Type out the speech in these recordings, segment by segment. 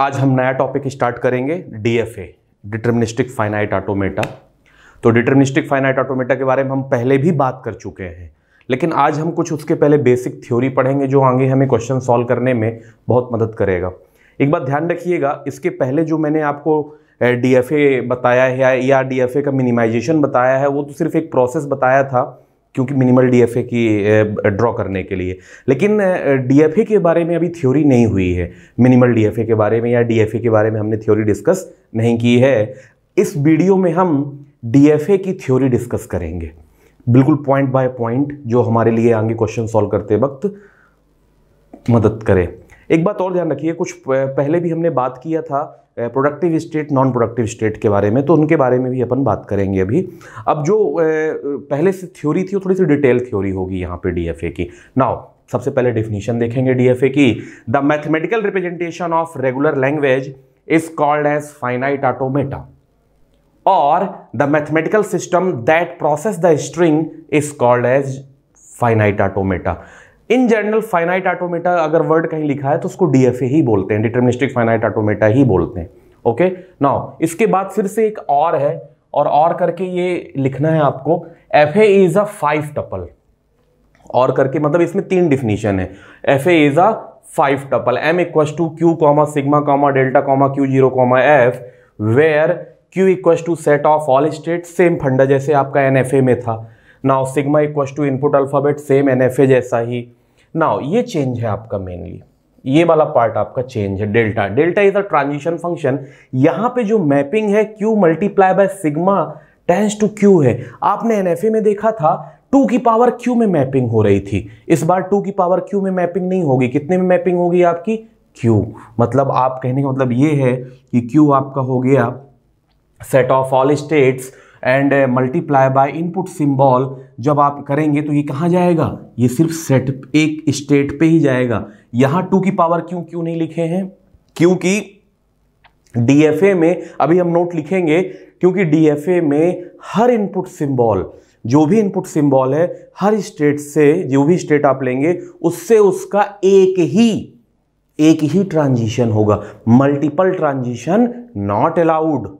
आज हम नया टॉपिक स्टार्ट करेंगे डीएफए डिटर्मिनिस्टिक फाइनाइट ऑटोमेटा तो डिटर्मिनिस्टिक फाइनाइट ऑटोमेटा के बारे में हम पहले भी बात कर चुके हैं लेकिन आज हम कुछ उसके पहले बेसिक थ्योरी पढ़ेंगे जो आगे हमें क्वेश्चन सॉल्व करने में बहुत मदद करेगा एक बात ध्यान रखिएगा इसके पहले जो मैंने आपको डी बताया है या डी का मिनिमाइजेशन बताया है वो तो सिर्फ एक प्रोसेस बताया था क्योंकि मिनिमल डीएफए की ड्रॉ करने के लिए लेकिन डीएफए के बारे में अभी थ्योरी नहीं हुई है मिनिमल डीएफए के बारे में या डीएफए के बारे में हमने थ्योरी डिस्कस नहीं की है इस वीडियो में हम डीएफए की थ्योरी डिस्कस करेंगे बिल्कुल पॉइंट बाय पॉइंट जो हमारे लिए आगे क्वेश्चन सॉल्व करते वक्त मदद करे एक बात और ध्यान रखिए कुछ पहले भी हमने बात किया था productive state non productive state के बारे में तो उनके बारे में भी अपन बात करेंगे अभी अब जो पहले से थ्योरी थी वो थोड़ी सी डिटेल थ्योरी होगी यहाँ पे डीएफए की नाउ सबसे पहले डेफिनेशन देखेंगे डीएफए की the mathematical representation of regular language is called as finite automata और the mathematical system that process the string is called as finite automata in general finite automata अगर word कहीं लिखा है तो उसको डीएफए ही बोलते हैं डिटर्मिनिस्टिक फाइनाइट ऑटोमेटा ही बोलते हैं ओके नाउ इसके बाद फिर से एक और है और और करके ये लिखना है आपको F A is a five tuple और करके मतलब इसमें तीन डिफिनीशन है F A is a five tuple M equals to Q comma sigma comma delta comma Q zero comma F where Q equals to set of all state same फंडा जैसे आपका N F A में था now sigma equal to input alphabet same N F A जैसा ही now ये change है आपका मेनली ये वाला पार्ट आपका चेंज है delta delta is a transition function यहां पे जो मैपिंग है Q multiply by sigma tends to Q है आपने एनएफए में देखा था 2 की पावर क्यू में मैपिंग हो रही थी इस बार 2 की पावर क्यू में मैपिंग नहीं होगी कितने में मैपिंग होगी आपकी क्यू मतलब आप कहने का मतलब ये है कि क्यू आपका हो गया set of all states and multiply by input symbol जब आप करेंगे तो ये कहाँ जाएगा ये सिर्फ सेट एक स्टेट पे ही जाएगा यहाँ टू की पावर क्यों क्यों नहीं लिखे हैं क्योंकि डीएफए में अभी हम नोट लिखेंगे क्योंकि डीएफए में हर इनपुट सिंबल जो भी इनपुट सिंबल है हर स्टेट से जो भी स्टेट आप लेंगे उससे उसका एक ही एक ही ट्रांजिशन होगा मल्टीपल ट्रांजिशन नॉट अलाउड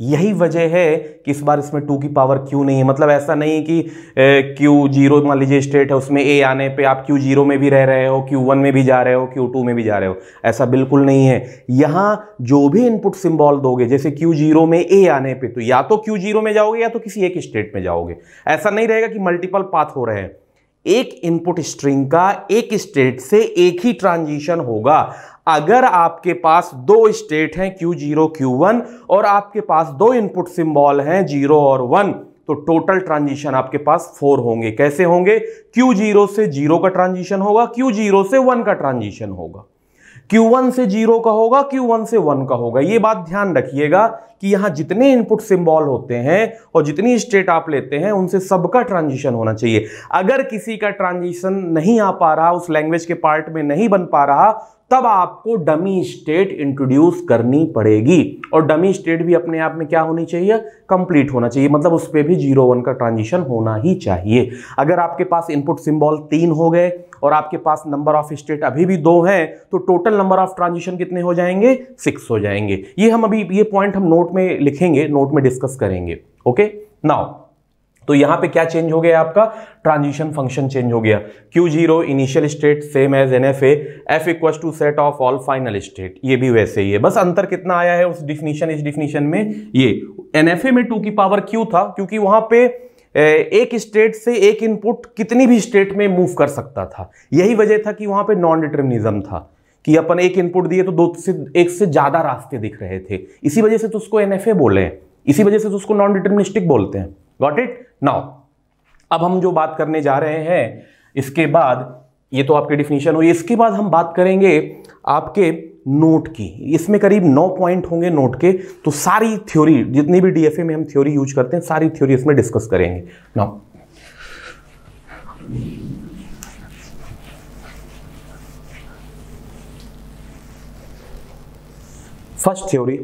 यही वजह है कि इस बार इसमें टू की पावर क्यू नहीं है मतलब ऐसा नहीं कि क्यू जीरो मान लीजिए स्टेट है उसमें ए आने पे आप क्यू जीरो में भी रह रहे हो क्यू वन में भी जा रहे हो क्यू टू में भी जा रहे हो ऐसा बिल्कुल नहीं है यहाँ जो भी इनपुट सिंबल दोगे जैसे क्यू जीरो में ए आने पे तो या तो क्यू जीरो में जाओगे या तो किसी एक स्टेट में जाओगे ऐसा नहीं रहेगा कि मल्टीपल पाथ हो रहे हैं एक इनपुट स्ट्रिंग का एक स्टेट से एक ही ट्रांजिशन होगा अगर आपके पास दो स्टेट हैं Q0, Q1 और आपके पास दो इनपुट सिंबल हैं जीरो और वन तो टोटल ट्रांजिशन आपके पास फोर होंगे कैसे होंगे Q0 से जीरो का ट्रांजिशन होगा Q0 से वन का ट्रांजिशन होगा Q1 से जीरो का होगा Q1 से वन का होगा ये बात ध्यान रखिएगा कि यहां जितने इनपुट सिंबल होते हैं और जितनी स्टेट आप लेते हैं उनसे सबका ट्रांजिशन होना चाहिए अगर किसी का ट्रांजिशन नहीं आ पा रहा उस लैंग्वेज के पार्ट में नहीं बन पा रहा तब आपको डमी स्टेट इंट्रोड्यूस करनी पड़ेगी और डमी स्टेट भी अपने आप में क्या होनी चाहिए कंप्लीट होना चाहिए मतलब उस पर भी जीरो वन का ट्रांजिशन होना ही चाहिए अगर आपके पास इनपुट सिंबल तीन हो गए और आपके पास नंबर ऑफ स्टेट अभी भी दो हैं तो टोटल नंबर ऑफ ट्रांजिशन कितने हो जाएंगे सिक्स हो जाएंगे ये हम अभी ये पॉइंट हम नोट में लिखेंगे नोट में डिस्कस करेंगे ओके नाउ तो यहां पे क्या चेंज हो गया आपका ट्रांजिशन फंक्शन चेंज हो गया Q0 zero initial state same as N F F equal to set of all final state ये भी वैसे ही है बस अंतर कितना आया है उस डिफिनीशन इस डिफिनीशन में ये एन में टू की पावर क्यू था क्योंकि वहां पे एक स्टेट से एक इनपुट कितनी भी स्टेट में मूव कर सकता था यही वजह था कि वहां पे नॉन डिटर्मिनिज्म था कि अपन एक इनपुट दिए तो दो से एक से ज़्यादा रास्ते दिख रहे थे इसी वजह से तो उसको एनएफए बोले हैं इसी वजह से तो उसको नॉन डिटर्मिनिस्टिक बोलते हैं गॉट इट नाउ अब हम जो बात करने जा रहे हैं इसके बाद ये तो आपकी डिफिनीशन हुई इसके बाद हम बात करेंगे आपके नोट की इसमें करीब नौ पॉइंट होंगे नोट के तो सारी थ्योरी जितनी भी डीएफए में हम थ्योरी यूज करते हैं सारी थ्योरी इसमें डिस्कस करेंगे नाउ फर्स्ट थ्योरी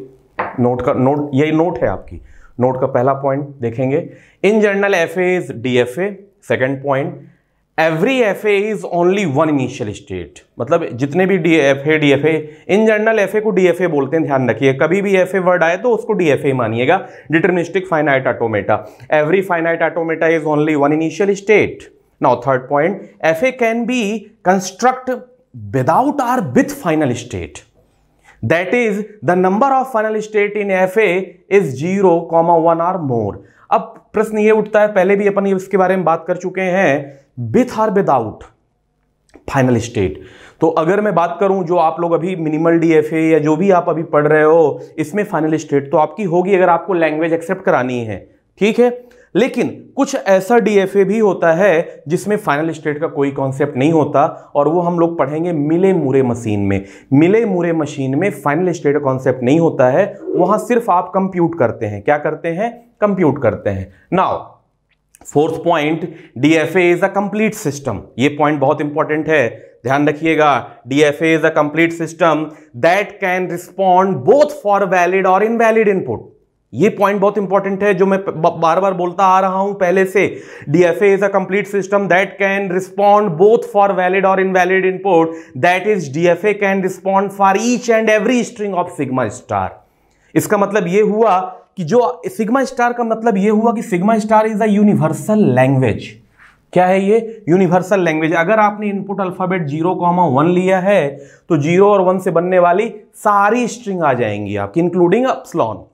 नोट का नोट यही नोट है आपकी नोट का पहला पॉइंट देखेंगे in general F as D F A second point every F A is only one initial state मतलब जितने भी D F A D F A in general F A को डी एफ ए बोलते हैं ध्यान रखिए कभी भी एफ ए वर्ड आए तो उसको डी एफ ए मानिएगा deterministic finite automata every finite automata is only one initial state now third point F A can be construct without or with final state that is the number of final state in F A is zero comma one or more अब प्रश्न ये उठता है पहले भी अपन इसके बारे में बात कर चुके हैं with or without final state तो अगर मैं बात करूं जो आप लोग अभी मिनिमल डीएफए या जो भी आप अभी पढ़ रहे हो इसमें फाइनल स्टेट तो आपकी होगी अगर आपको लैंग्वेज एक्सेप्ट करानी है ठीक है लेकिन कुछ ऐसा डीएफए भी होता है जिसमें फाइनल स्टेट का कोई कॉन्सेप्ट नहीं होता और वो हम लोग पढ़ेंगे मिले मुरे मशीन में मिले मुरे मशीन में फाइनल स्टेट का कॉन्सेप्ट नहीं होता है वहां सिर्फ आप कंप्यूट करते हैं क्या करते हैं कंप्यूट करते हैं now fourth point DFA is a complete system ये पॉइंट बहुत इंपॉर्टेंट है ध्यान रखिएगा DFA is a complete system that can respond both for valid और इनवैलिड इनपुट ये पॉइंट बहुत इंपॉर्टेंट है जो मैं बार बार बोलता आ रहा हूं पहले से DFA is a complete system that can respond both for valid और invalid input that is DFA can respond for each and every string of sigma star इसका मतलब ये हुआ कि जो सिग्मा स्टार का मतलब यह हुआ कि sigma star is a universal language क्या है ये यूनिवर्सल लैंग्वेज अगर आपने input alphabet zero comma one लिया है तो जीरो और वन से बनने वाली सारी स्ट्रिंग आ जाएंगी आपकी इंक्लूडिंग अपस्लॉन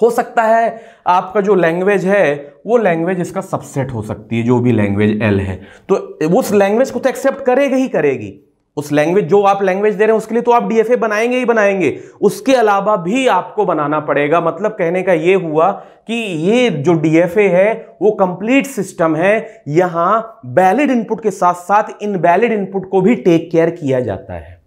हो सकता है आपका जो लैंग्वेज है वो लैंग्वेज इसका सबसेट हो सकती है जो भी लैंग्वेज एल है तो उस लैंग्वेज को तो एक्सेप्ट करेगा ही करेगी उस लैंग्वेज जो आप लैंग्वेज दे रहे हैं उसके लिए तो आप डीएफए बनाएंगे ही बनाएंगे उसके अलावा भी आपको बनाना पड़ेगा मतलब कहने का ये हुआ कि ये जो डीएफए है वो कंप्लीट सिस्टम है यहां वैलिड इनपुट के साथ साथ इनवैलिड इनपुट को भी टेक केयर किया जाता है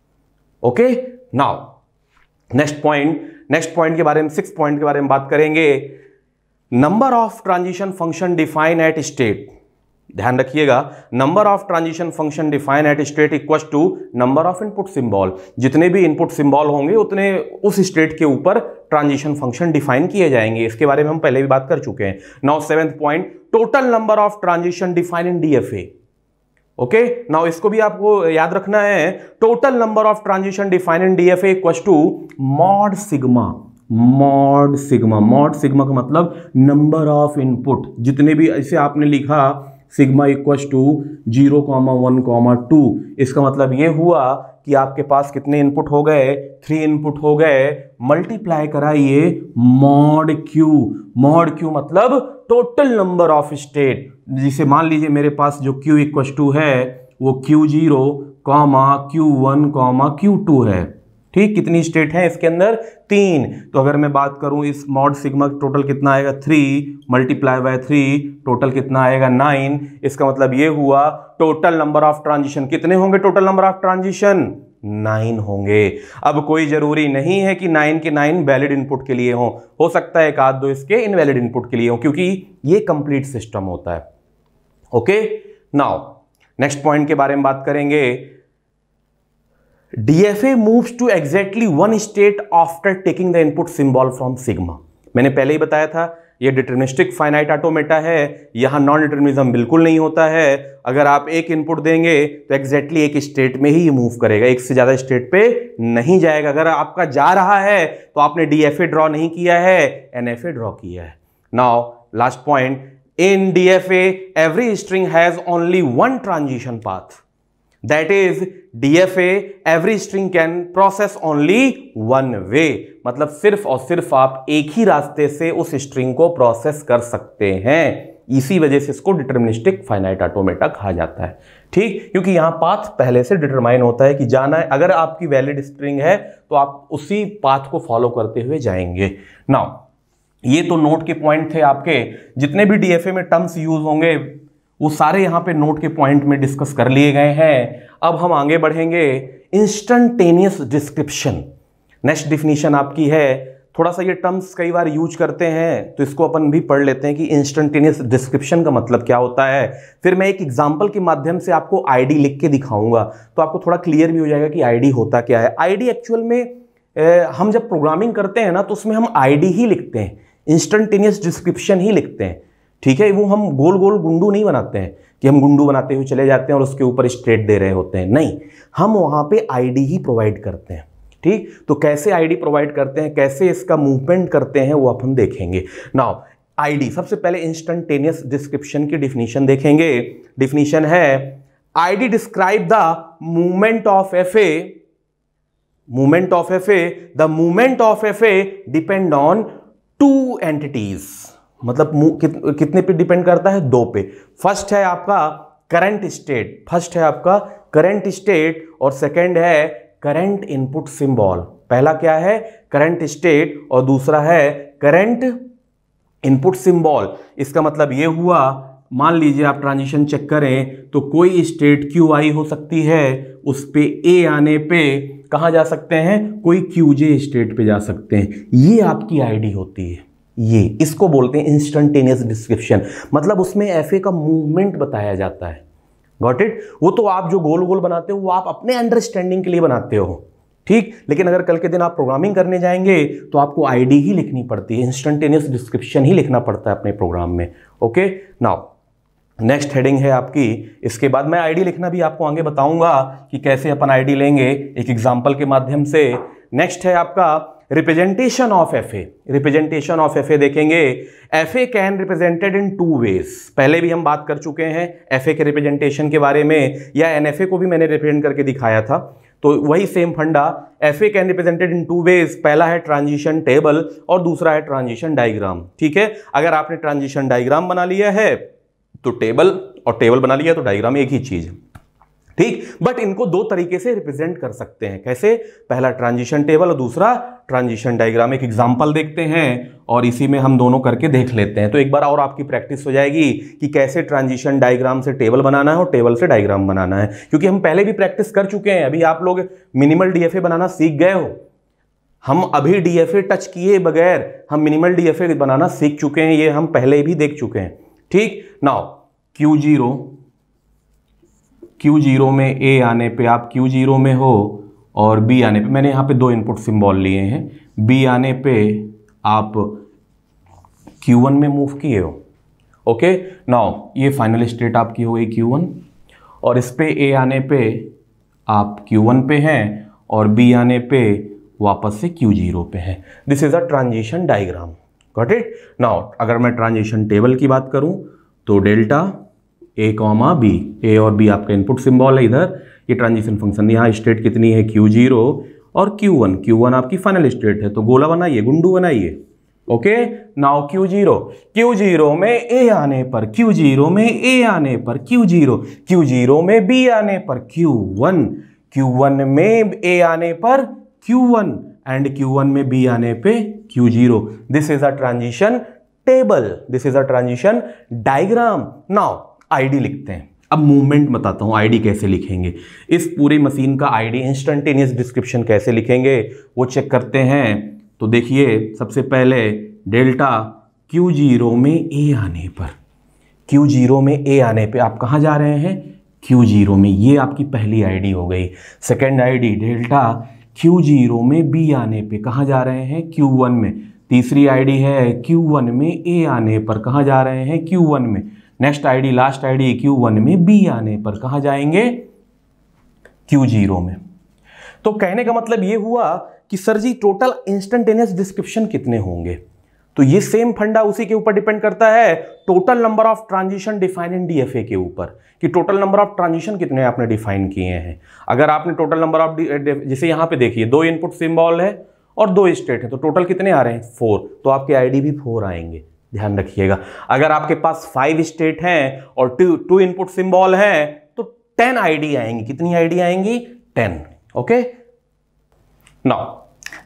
okay now next point next point के बारे में सिक्स पॉइंट के बारे में बात करेंगे number of transition function define at state ध्यान रखिएगा number of transition function define at state equal to number of input symbol जितने भी इनपुट सिंबल होंगे उतने उस स्टेट के ऊपर ट्रांजिशन फंक्शन डिफाइन किए जाएंगे इसके बारे में हम पहले भी बात कर चुके हैं now seventh point total number of transition define in DFA okay now इसको भी आपको याद रखना है total number of transition define in DFA equals to mod sigma mod sigma mod sigma का मतलब नंबर ऑफ इनपुट जितने भी ऐसे आपने लिखा sigma equals to zero comma one comma two इसका मतलब ये हुआ कि आपके पास कितने इनपुट हो गए थ्री इनपुट हो गए मल्टीप्लाई कराइए मॉड क्यू मॉड क्यू मतलब टोटल नंबर ऑफ स्टेट जिसे मान लीजिए मेरे पास जो क्यू इक्वस टू है वो Q zero comma Q one comma Q two है ठीक कितनी स्टेट है इसके अंदर तीन तो अगर मैं बात करूं इस मॉड सिग्मा टोटल कितना आएगा three multiply by three total कितना आएगा नाइन इसका मतलब ये हुआ टोटल नंबर ऑफ ट्रांजिशन कितने होंगे total number of transition nine होंगे अब कोई ज़रूरी नहीं है कि नाइन के नाइन वैलिड इनपुट के लिए हो हो सकता है एक आध दो इसके इनवैलिड इनपुट के लिए हो क्योंकि ये कंप्लीट सिस्टम होता है ओके नाउ नेक्स्ट पॉइंट के बारे में बात करेंगे DFA moves to exactly one state after taking the input symbol from sigma मैंने पहले ही बताया था ये डिटर्मिस्टिक फाइनाइट ऑटोमेटा है यहाँ नॉन डिटर्मिज्म बिल्कुल नहीं होता है अगर आप एक इनपुट देंगे तो एग्जैक्टली exactly एक स्टेट में ही मूव करेगा एक से ज़्यादा स्टेट पे नहीं जाएगा अगर आपका जा रहा है तो आपने डी एफ ए ड्रॉ नहीं किया है एन एफ ए ड्रॉ किया है now last point in D F every string has only one transition path that is DFA every string can process only one way मतलब सिर्फ और सिर्फ आप एक ही रास्ते से उस स्ट्रिंग को प्रोसेस कर सकते हैं इसी वजह से इसको डिटर्मिनिस्टिक फाइनाइट ऑटोमेटा कहा जाता है ठीक क्योंकि यहां पाथ पहले से डिटरमाइन होता है कि जाना है अगर आपकी वैलिड स्ट्रिंग है तो आप उसी पाथ को फॉलो करते हुए जाएंगे नाउ ये तो नोट के पॉइंट थे आपके जितने भी डीएफए में टर्म्स यूज होंगे वो सारे यहाँ पे नोट के पॉइंट में डिस्कस कर लिए गए हैं अब हम आगे बढ़ेंगे इंस्टेंटेनियस डिस्क्रिप्शन नेक्स्ट डिफिनीशन आपकी है थोड़ा सा ये टर्म्स कई बार यूज करते हैं तो इसको अपन भी पढ़ लेते हैं कि इंस्टेंटेनियस डिस्क्रिप्शन का मतलब क्या होता है फिर मैं एक एग्जाम्पल के माध्यम से आपको आईडी लिख के दिखाऊंगा तो आपको थोड़ा क्लियर भी हो जाएगा कि आईडी होता क्या है आईडी एक्चुअल में ए, हम जब प्रोग्रामिंग करते हैं ना तो उसमें हम डी ही लिखते हैं इंस्टेंटेनियस डिस्क्रिप्शन ही लिखते हैं ठीक है वो हम गोल गोल गुंडू नहीं बनाते हैं कि हम गुंडू बनाते हुए चले जाते हैं और उसके ऊपर स्ट्रेट दे रहे होते हैं नहीं हम वहाँ पे आईडी ही प्रोवाइड करते हैं ठीक तो कैसे आईडी प्रोवाइड करते हैं कैसे इसका मूवमेंट करते हैं वो अपन देखेंगे नाउ आईडी सबसे पहले इंस्टेंटेनियस डिस्क्रिप्शन की डिफिनीशन देखेंगे डिफिनीशन है ID describe the movement of F A movement of F A the movement of F A depend on two entities मतलब कित, कितने पे डिपेंड करता है दो पे फर्स्ट है आपका करंट स्टेट फर्स्ट है आपका करंट स्टेट और सेकंड है करंट इनपुट सिंबल पहला क्या है करंट स्टेट और दूसरा है करंट इनपुट सिंबल इसका मतलब ये हुआ मान लीजिए आप ट्रांजिशन चेक करें तो कोई स्टेट क्यू आई हो सकती है उस पर ए आने पे कहाँ जा सकते हैं कोई क्यू जे स्टेट पे जा सकते हैं ये आपकी आईडी होती है ये इसको बोलते हैं इंस्टेंटेनियस डिस्क्रिप्शन मतलब उसमें एफ का मूवमेंट बताया जाता है गॉट इट वो तो आप जो गोल गोल बनाते हो वो आप अपने अंडरस्टैंडिंग के लिए बनाते हो ठीक लेकिन अगर कल के दिन आप प्रोग्रामिंग करने जाएंगे तो आपको आईडी ही लिखनी पड़ती है इंस्टेंटेनियस डिस्क्रिप्शन ही लिखना पड़ता है अपने प्रोग्राम में ओके नाउ नेक्स्ट हेडिंग है आपकी इसके बाद मैं आईडी लिखना भी आपको आगे बताऊंगा कि कैसे अपन आईडी लेंगे एक एग्जाम्पल के माध्यम से नेक्स्ट है आपका representation of F A representation of F A देखेंगे F A can represented in two ways पहले भी हम बात कर चुके हैं एफ ए के रिप्रेजेंटेशन के बारे में या एन एफ ए को भी मैंने रिप्रेजेंट करके दिखाया था तो वही सेम फंडा F A can represented in two ways पहला है ट्रांजिशन टेबल और दूसरा है ट्रांजिशन डायग्राम ठीक है अगर आपने ट्रांजिशन डायग्राम बना लिया है तो टेबल और टेबल बना लिया तो डायग्राम एक ही चीज़ है ठीक बट इनको दो तरीके से रिप्रेजेंट कर सकते हैं कैसे पहला ट्रांजिशन टेबल और दूसरा ट्रांजिशन डायग्राम एक एग्जांपल देखते हैं और इसी में हम दोनों करके देख लेते हैं तो एक बार और आपकी प्रैक्टिस हो जाएगी कि कैसे ट्रांजिशन डायग्राम से टेबल बनाना है और टेबल से डायग्राम बनाना है क्योंकि हम पहले भी प्रैक्टिस कर चुके हैं अभी आप लोग मिनिमल डीएफए बनाना सीख गए हो हम अभी डीएफए टच किए बगैर हम मिनिमल डीएफए बनाना सीख चुके हैं ये हम पहले भी देख चुके हैं ठीक now Q zero Q zero में ए आने पे आप क्यू जीरो में हो और बी आने पे मैंने यहाँ पे दो इनपुट सिंबल लिए हैं बी आने पे आप क्यू वन में मूव किए हो ओके नाउ ये फाइनल स्टेट आपकी हो गई क्यू वन और इस पे ए आने पे आप क्यू वन पे हैं और बी आने पे वापस से क्यू जीरो पे हैं this is a transition diagram got it now अगर मैं ट्रांजिशन टेबल की बात करूँ तो delta A comma B A और बी आपका इनपुट सिंबल है इधर ये ट्रांजिशन फंक्शन यहाँ स्टेट कितनी है क्यू जीरो और क्यू वन क्यू वन आपकी फाइनल स्टेट है तो गोला बनाइए गुंडू बनाइए okay now Q zero Q zero में ए आने पर क्यू जीरो में ए आने पर क्यू जीरो क्यू जीरो में बी आने पर क्यू वन क्यू वन में ए आने पर Q one and Q one में बी आने पे Q zero this is a transition table this is a transition diagram now ID लिखते हैं अब मूवमेंट बताता हूँ आईडी कैसे लिखेंगे इस पूरी मशीन का आईडी इंस्टेंटेनियस डिस्क्रिप्शन कैसे लिखेंगे वो चेक करते हैं तो देखिए सबसे पहले डेल्टा क्यू जीरो में ए आने पर क्यू जीरो में ए आने पे आप कहाँ जा रहे हैं क्यू जीरो में ये आपकी पहली आईडी हो गई second ID delta Q zero में बी आने पर कहाँ जा रहे हैं क्यू वन में तीसरी आई है क्यू वन में ए आने पर कहाँ जा रहे हैं क्यू वन में next ID last ID Q one में बी आने पर कहा जाएंगे क्यू जीरो में तो कहने का मतलब यह हुआ कि sir ji total instantaneous description कितने होंगे तो ये सेम फंडा उसी के ऊपर डिपेंड करता है total number of transition define in DFA के ऊपर कि टोटल नंबर ऑफ ट्रांजिशन कितने आपने डिफाइन किए हैं अगर आपने टोटल नंबर ऑफ जैसे यहां पे देखिए दो इनपुट सिम्बॉल है और दो स्टेट है तो टोटल कितने आ रहे हैं फोर तो आपके आईडी भी फोर आएंगे ध्यान रखिएगा अगर आपके पास फाइव स्टेट हैं और टू टू इनपुट सिंबल हैं तो टेन आईडी आएंगी कितनी आईडी आएंगी ten okay now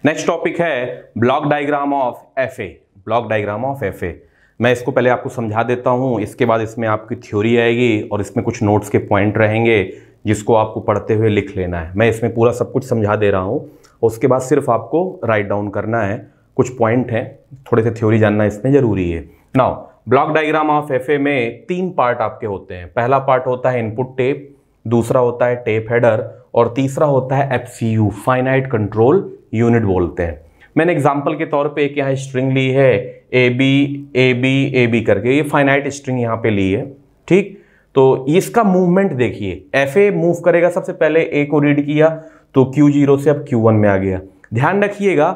next topic है block diagram of F A block diagram of F A मैं इसको पहले आपको समझा देता हूं इसके बाद इसमें आपकी थ्योरी आएगी और इसमें कुछ नोट्स के पॉइंट रहेंगे जिसको आपको पढ़ते हुए लिख लेना है मैं इसमें पूरा सब कुछ समझा दे रहा हूँ उसके बाद सिर्फ आपको राइट डाउन करना है कुछ पॉइंट हैं थोड़े से थ्योरी जानना इसमें ज़रूरी है now block diagram of F में तीन पार्ट आपके होते हैं पहला पार्ट होता है इनपुट टेप दूसरा होता है टेप हेडर और तीसरा होता है F C U finite control unit बोलते हैं मैंने एग्जाम्पल के तौर पे एक यहाँ स्ट्रिंग ली है A B A B A B करके ये फाइनाइट स्ट्रिंग यहाँ पे ली है ठीक तो इसका मूवमेंट देखिए एफ ए मूव करेगा सबसे पहले ए को रीड किया तो क्यू जीरो से अब क्यू वन में आ गया ध्यान रखिएगा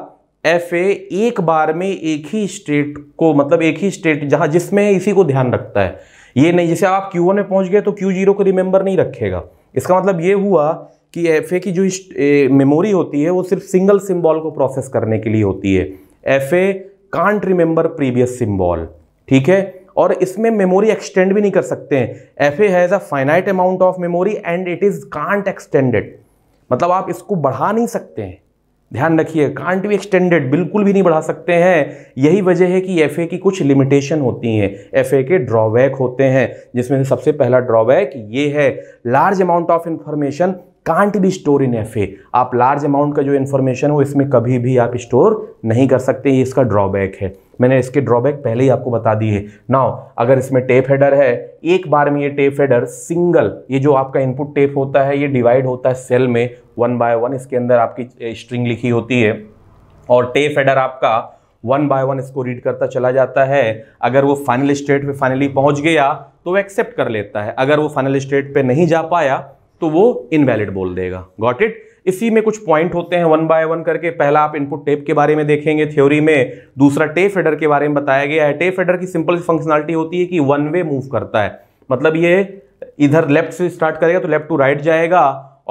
एफ एक बार में एक ही स्टेट को मतलब एक ही स्टेट जहाँ जिसमें इसी को ध्यान रखता है ये नहीं जैसे आप क्यू में पहुँच गए तो क्यू जीरो को रिमेंबर नहीं रखेगा इसका मतलब ये हुआ कि एफ की जो मेमोरी होती है वो सिर्फ सिंगल सिम्बॉल को प्रोसेस करने के लिए होती है F A can't remember previous symbol ठीक है और इसमें मेमोरी एक्सटेंड भी नहीं कर सकते हैं F A has a finite amount of memory and it is can't extended मतलब आप इसको बढ़ा नहीं सकते हैं ध्यान रखिए कांट भी एक्सटेंडेड बिल्कुल भी नहीं बढ़ा सकते हैं यही वजह है कि एफ की कुछ लिमिटेशन होती हैं एफ के ड्रॉबैक होते हैं जिसमें से सबसे पहला ड्रॉबैक ये है large amount of information can't भी स्टोर इन एफ आप लार्ज अमाउंट का जो इन्फॉर्मेशन हो इसमें कभी भी आप स्टोर नहीं कर सकते ये इसका ड्रॉबैक है मैंने इसके ड्रॉबैक पहले ही आपको बता दी है नाउ अगर इसमें टेप हेडर है एक बार में ये टेप हेडर सिंगल ये जो आपका इनपुट टेप होता है ये डिवाइड होता है सेल में वन बाय वन इसके अंदर आपकी स्ट्रिंग लिखी होती है और टेप हेडर आपका वन बाय वन इसको रीड करता चला जाता है अगर वो फाइनल स्टेट पे फाइनली पहुंच गया तो वो एक्सेप्ट कर लेता है अगर वो फाइनल स्टेट पे नहीं जा पाया तो वो इनवैलिड बोल देगा गॉट इट इसी में कुछ पॉइंट होते हैं वन बाय वन करके पहला आप इनपुट टेप के बारे में देखेंगे थ्योरी में दूसरा टेप फेडर के बारे में बताया गया है टेप फेडर की सिंपल फंक्शनलिटी होती है कि वन वे मूव करता है मतलब ये इधर लेफ्ट से स्टार्ट करेगा तो लेफ्ट टू राइट जाएगा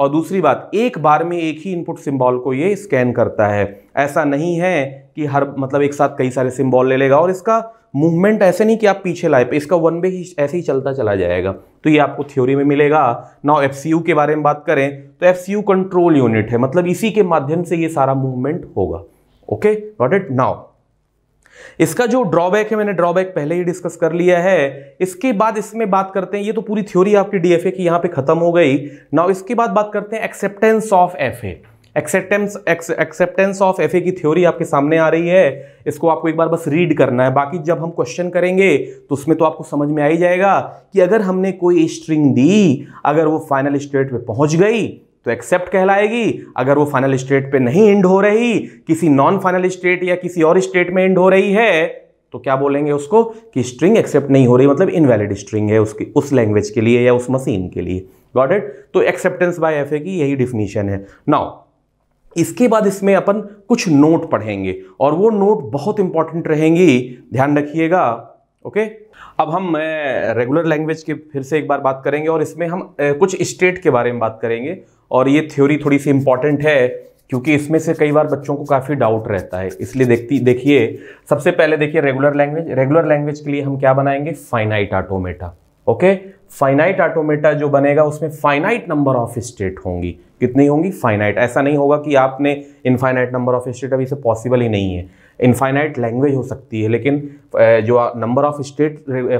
और दूसरी बात एक बार में एक ही इनपुट सिंबल को ये स्कैन करता है ऐसा नहीं है कि हर मतलब एक साथ कई सारे सिंबल ले लेगा और इसका मूवमेंट ऐसे नहीं कि आप पीछे लाए पे इसका वन वे ही ऐसे ही चलता चला जाएगा तो ये आपको थ्योरी में मिलेगा नाउ एफ के बारे में बात करें तो एफ कंट्रोल यूनिट है मतलब इसी के माध्यम से ये सारा मूवमेंट होगा ओके नॉट इट नाउ इसका जो ड्रॉबैक है मैंने ड्रॉबैक पहले ही डिस्कस कर लिया है इसके बाद इसमें बात करते हैं ये तो पूरी थ्योरी आपकी डीएफए की यहां पे खत्म हो गई नाउ इसके बाद बात करते हैं acceptance of F acceptance acceptance of F की थ्योरी आपके सामने आ रही है इसको आपको एक बार बस रीड करना है बाकी जब हम क्वेश्चन करेंगे तो उसमें तो आपको समझ में आ ही जाएगा कि अगर हमने कोई स्ट्रिंग दी अगर वो फाइनल स्टेट पे पहुंच गई तो एक्सेप्ट कहलाएगी अगर वो फाइनल स्टेट पे नहीं एंड हो रही किसी नॉन फाइनल स्टेट या किसी और स्टेट में एंड हो रही है तो क्या बोलेंगे उसको कि स्ट्रिंग एक्सेप्ट नहीं हो रही मतलब इनवैलिड स्ट्रिंग है उसकी उस लैंग्वेज के लिए या उस मशीन के लिए गॉड इट तो एक्सेप्टेंस बाय एफ की यही डिफिनीशन है नाउ इसके बाद इसमें अपन कुछ नोट पढ़ेंगे और वो नोट बहुत इंपॉर्टेंट रहेंगी ध्यान रखिएगा ओके अब हम रेगुलर लैंग्वेज के फिर से एक बार बात करेंगे और इसमें हम कुछ स्टेट के बारे में बात करेंगे और ये थ्योरी थोड़ी सी इंपॉर्टेंट है क्योंकि इसमें से कई बार बच्चों को काफ़ी डाउट रहता है इसलिए देखती देखिए सबसे पहले देखिए रेगुलर लैंग्वेज रेगुलर लैंग्वेज के लिए हम क्या बनाएंगे finite automata okay finite automata जो बनेगा उसमें फाइनाइट नंबर ऑफ स्टेट होंगी कितनी होंगी फाइनाइट ऐसा नहीं होगा कि आपने इनफाइनाइट नंबर ऑफ स्टेट अभी से पॉसिबल ही नहीं है इनफाइनाइट लैंग्वेज हो सकती है लेकिन जो number of state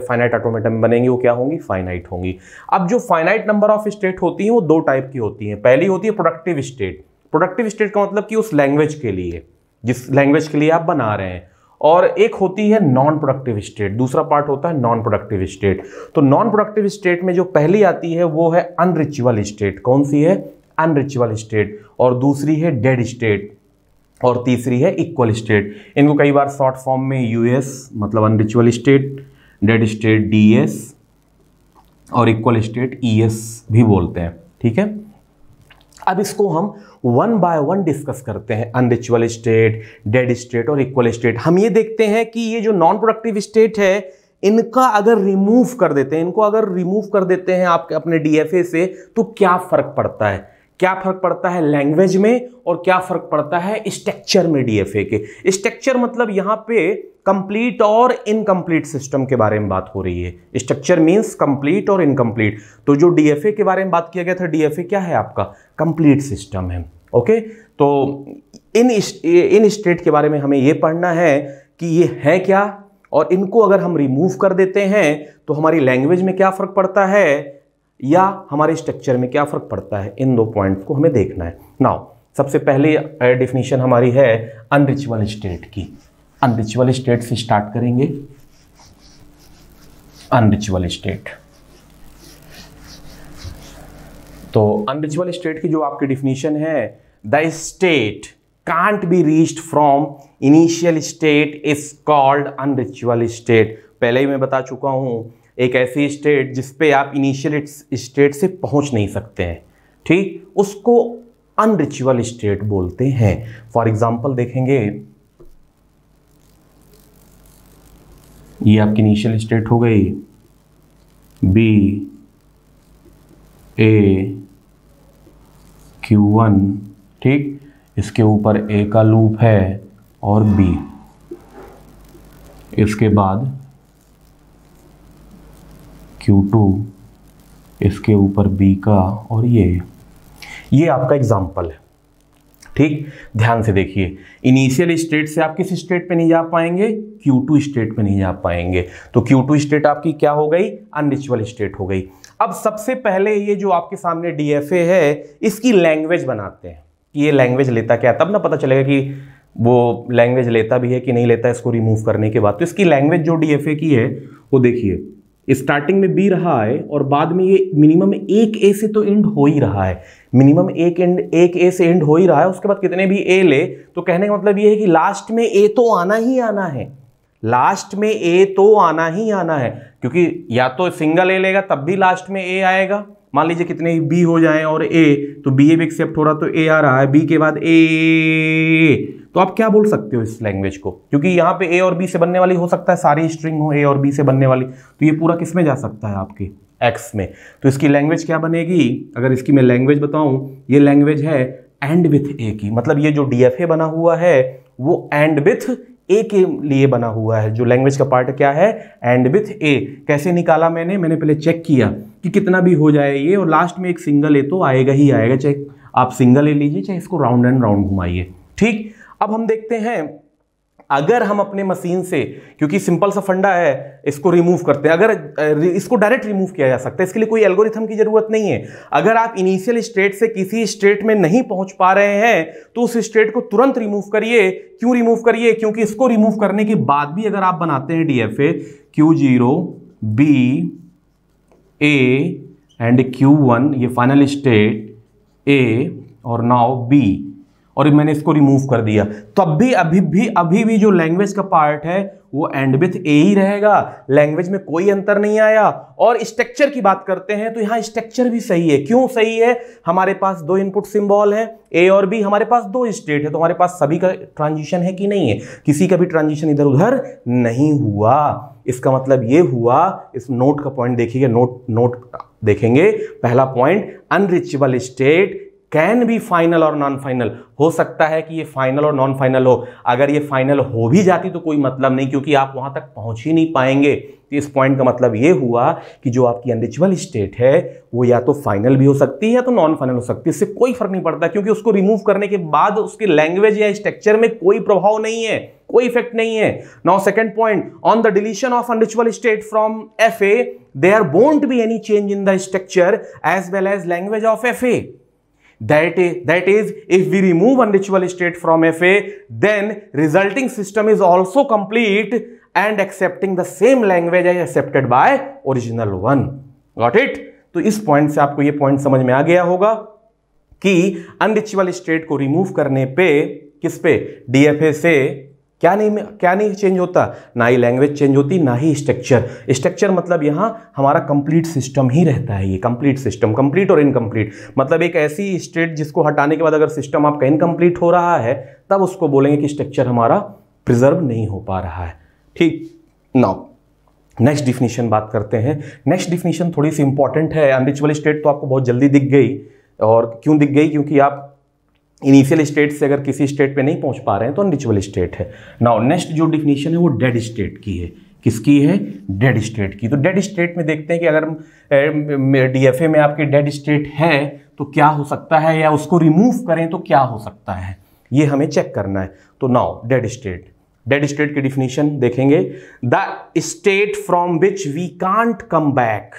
finite automata में बनेंगी वो क्या होंगी फाइनाइट होंगी अब जो फाइनाइट नंबर ऑफ स्टेट होती हैं वो दो टाइप की होती हैं पहली होती है प्रोडक्टिव स्टेट प्रोडक्टिव स्टेट का मतलब कि उस लैंग्वेज के लिए जिस लैंग्वेज के लिए आप बना रहे हैं और एक होती है नॉन प्रोडक्टिव स्टेट दूसरा पार्ट होता है नॉन प्रोडक्टिव स्टेट तो नॉन प्रोडक्टिव स्टेट में जो पहली आती है वो है अनरिचुअल स्टेट कौन सी है अनरिचुअल स्टेट और दूसरी है डेड स्टेट और तीसरी है इक्वल स्टेट इनको कई बार शॉर्ट फॉर्म में यूएस मतलब unreachable state dead state DS और इक्वल स्टेट ईएस भी बोलते हैं ठीक है अब इसको हम वन बाय वन डिस्कस करते हैं अनरिचुअल स्टेट डेड स्टेट और इक्वल स्टेट हम ये देखते हैं कि ये जो नॉन प्रोडक्टिव स्टेट है इनका अगर रिमूव कर देते हैं इनको अगर रिमूव कर देते हैं आपके अपने डीएफए से तो क्या फर्क पड़ता है क्या फ़र्क पड़ता है लैंग्वेज में और क्या फ़र्क पड़ता है स्ट्रक्चर में डीएफए के स्ट्रक्चर मतलब यहाँ पे कंप्लीट और इनकम्प्लीट सिस्टम के बारे में बात हो रही है स्ट्रक्चर मींस कंप्लीट और इनकम्प्लीट तो जो डीएफए के बारे में बात किया गया था डीएफए क्या है आपका कंप्लीट सिस्टम है ओके तो इन इन स्टेट के बारे में हमें यह पढ़ना है कि ये है क्या और इनको अगर हम रिमूव कर देते हैं तो हमारी लैंग्वेज में क्या फ़र्क पड़ता है या हमारे स्ट्रक्चर में क्या फ़र्क पड़ता है इन दो पॉइंट्स को हमें देखना है नाउ सबसे पहले डेफिनेशन हमारी है अनरिचुअल स्टेट की अनरिचुअल स्टेट से स्टार्ट करेंगे अनरिचुअल स्टेट तो अनरिचुअल स्टेट की जो आपकी डिफिनीशन है the state can't be reached from initial state is called unreachable state पहले ही मैं बता चुका हूं एक ऐसी स्टेट जिस पे आप इनिशियल स्टेट से पहुंच नहीं सकते हैं ठीक उसको अनरिचुअल स्टेट बोलते हैं फॉर एग्जाम्पल देखेंगे ये आपकी इनिशियल स्टेट हो गई बी ए क्यू वन ठीक इसके ऊपर ए का लूप है और बी इसके बाद टू इसके ऊपर B का और ये ये आपका एग्जाम्पल है ठीक ध्यान से देखिए इनिशियल स्टेट से आप किस स्टेट पे नहीं जा पाएंगे Q2 स्टेट पे नहीं जा पाएंगे तो Q2 स्टेट आपकी क्या हो गई अनिचुअल स्टेट हो गई अब सबसे पहले ये जो आपके सामने DFA है इसकी लैंग्वेज बनाते हैं कि ये लैंग्वेज लेता क्या तब ना पता चलेगा कि वो लैंग्वेज लेता भी है कि नहीं लेता इसको रिमूव करने के बाद तो इसकी लैंग्वेज जो डी की है वो देखिए स्टार्टिंग में बी रहा है और बाद में ये मिनिमम एक ए से तो एंड हो ही रहा है मिनिमम एक एंड एक ए से एंड हो ही रहा है उसके बाद कितने भी ए ले तो कहने का मतलब ये है कि लास्ट में ए तो आना ही आना है लास्ट में ए तो आना ही आना है क्योंकि या तो सिंगल ए लेगा तब भी लास्ट में ए आएगा मान लीजिए कितने बी हो जाए और ए तो बी ए भी एक्सेप्ट हो रहा तो ए आ रहा है बी के बाद ए तो आप क्या बोल सकते हो इस लैंग्वेज को क्योंकि यहाँ पे ए और बी से बनने वाली हो सकता है सारी स्ट्रिंग हो ए और बी से बनने वाली तो ये पूरा किस में जा सकता है आपके एक्स में तो इसकी लैंग्वेज क्या बनेगी अगर इसकी मैं लैंग्वेज बताऊँ ये लैंग्वेज है एंड विथ ए की मतलब ये जो डी बना हुआ है वो एंड विथ ए के लिए बना हुआ है जो लैंग्वेज का पार्ट क्या है एंड विथ ए कैसे निकाला मैंने मैंने पहले चेक किया कि कितना भी हो जाए ये और लास्ट में एक सिंगल ए तो आएगा ही आएगा चाहे आप सिंगल ए लीजिए चाहे इसको राउंड एंड राउंड घुमाइए ठीक अब हम देखते हैं अगर हम अपने मशीन से क्योंकि सिंपल सा फंडा है इसको रिमूव करते हैं अगर इसको डायरेक्ट रिमूव किया जा सकता है इसके लिए कोई एल्गोरिथम की ज़रूरत नहीं है अगर आप इनिशियल स्टेट से किसी स्टेट में नहीं पहुंच पा रहे हैं तो उस स्टेट को तुरंत रिमूव करिए क्यों रिमूव करिए क्योंकि इसको रिमूव करने के बाद भी अगर आप बनाते हैं D F A Q zero B A and Q one ये फाइनल स्टेट ए और नाव बी और मैंने इसको रिमूव कर दिया तब तो भी अभी भी अभी भी जो लैंग्वेज का पार्ट है वो एंड विथ ए ही रहेगा लैंग्वेज में कोई अंतर नहीं आया और स्ट्रक्चर की बात करते हैं तो यहाँ स्ट्रक्चर भी सही है क्यों सही है हमारे पास दो इनपुट सिंबल है ए और बी हमारे पास दो स्टेट है तो हमारे पास सभी का ट्रांजिशन है कि नहीं है किसी का भी ट्रांजिशन इधर उधर नहीं हुआ इसका मतलब ये हुआ इस नोट का पॉइंट देखिएगा नोट नोट देखेंगे पहला पॉइंट अनरिचेबल स्टेट कैन भी फाइनल और नॉन फाइनल हो सकता है कि ये फाइनल और नॉन फाइनल हो अगर ये फाइनल हो भी जाती तो कोई मतलब नहीं क्योंकि आप वहां तक पहुंच ही नहीं पाएंगे तो इस पॉइंट का मतलब ये हुआ कि जो आपकी अनरिचुअल स्टेट है वो या तो फाइनल भी हो सकती है या तो नॉन फाइनल हो सकती है इससे कोई फर्क नहीं पड़ता क्योंकि उसको रिमूव करने के बाद उसके लैंग्वेज या स्ट्रक्चर में कोई प्रभाव नहीं है कोई इफेक्ट नहीं है now second point on the deletion of unreachable state from F A there won't be any change in the structure as well as language of F A that is, that is if we remove one ritual state from FA then resulting system is also complete and accepting the same language as accepted by original one got it to is point se aapko ye point samajh mein aa gaya hoga ki unreachable state ko remove karne pe kis pe dfa se क्या नहीं क्या नहीं change होता ना ही language change होती ना ही structure structure मतलब यहाँ हमारा कंप्लीट सिस्टम ही रहता है ये कंप्लीट सिस्टम कंप्लीट और इनकम्प्लीट मतलब एक ऐसी स्टेट जिसको हटाने के बाद अगर सिस्टम आपका इनकम्प्लीट हो रहा है तब उसको बोलेंगे कि स्ट्रक्चर हमारा प्रिजर्व नहीं हो पा रहा है ठीक नाउ नेक्स्ट डिफिनीशन बात करते हैं नेक्स्ट डिफिनीशन थोड़ी सी इंपॉर्टेंट है अनरिचुअल स्टेट तो आपको बहुत जल्दी दिख गई और क्यों दिख गई क्योंकि आप इनिशियल स्टेट से अगर किसी स्टेट पे नहीं पहुंच पा रहे हैं तो अनरिचुअल स्टेट है नाउ नेक्स्ट जो डिफिनीशन है वो डेड स्टेट की है किसकी है डेड स्टेट की तो डेड स्टेट में देखते हैं कि अगर डीएफए में आपके डेड स्टेट है तो क्या हो सकता है या उसको रिमूव करें तो क्या हो सकता है ये हमें चेक करना है तो now dead state dead state की डिफिनीशन देखेंगे the state from which we can't come back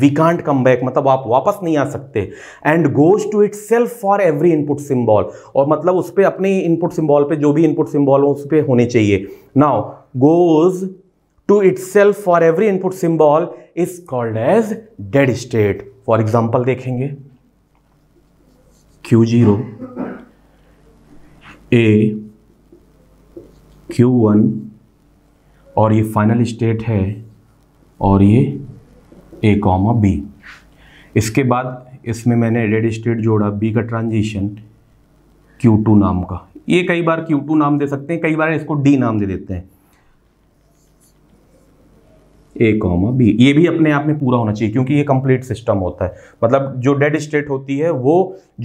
we can't come back मतलब आप वापस नहीं आ सकते and goes to itself for every input symbol और मतलब उस पर अपने इनपुट सिम्बॉल पे जो भी इनपुट सिम्बॉल हो उस पर होने चाहिए now goes to itself for every input symbol is called as dead state for example देखेंगे Q zero A Q one और ये फाइनल स्टेट है और ये ए कॉमा बी इसके बाद इसमें मैंने रेड स्टेट जोड़ा बी का ट्रांजिशन Q2 नाम का ये कई बार Q2 नाम दे सकते हैं कई बार इसको D नाम दे देते हैं ए कॉमा बी ये भी अपने आप में पूरा होना चाहिए क्योंकि ये कंप्लीट सिस्टम होता है मतलब जो डेड स्टेट होती है वो